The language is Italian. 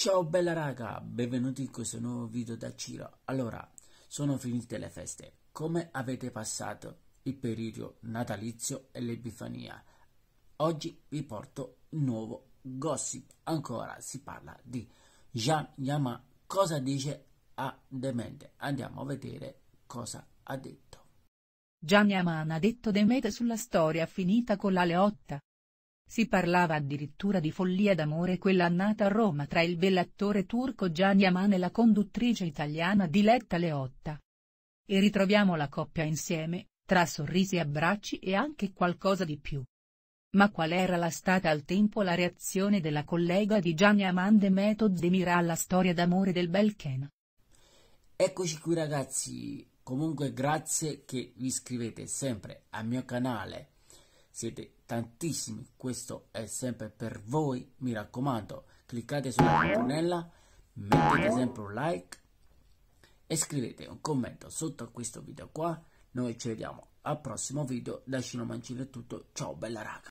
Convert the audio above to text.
Ciao bella raga, benvenuti in questo nuovo video da Ciro. Allora, sono finite le feste. Come avete passato il periodo natalizio e l'Epifania? Oggi vi porto un nuovo gossip. Ancora si parla di Jean Yama. Cosa dice a Demente? Andiamo a vedere cosa ha detto. Gianni Aman ha detto Demente sulla storia finita con la Leotta. Si parlava addirittura di follia d'amore quella nata a Roma tra il bell'attore turco Gianni Aman e la conduttrice italiana Diletta Leotta. E ritroviamo la coppia insieme, tra sorrisi e abbracci e anche qualcosa di più. Ma qual era la stata al tempo la reazione della collega di Gianni Amande Method Mira alla storia d'amore del bel Ken? Eccoci qui ragazzi, comunque grazie che vi iscrivete sempre al mio canale, siete tantissimi, questo è sempre per voi, mi raccomando, cliccate sulla campanella, mettete sempre un like e scrivete un commento sotto questo video qua, noi ci vediamo al prossimo video, da Cino Mancino è tutto, ciao bella raga!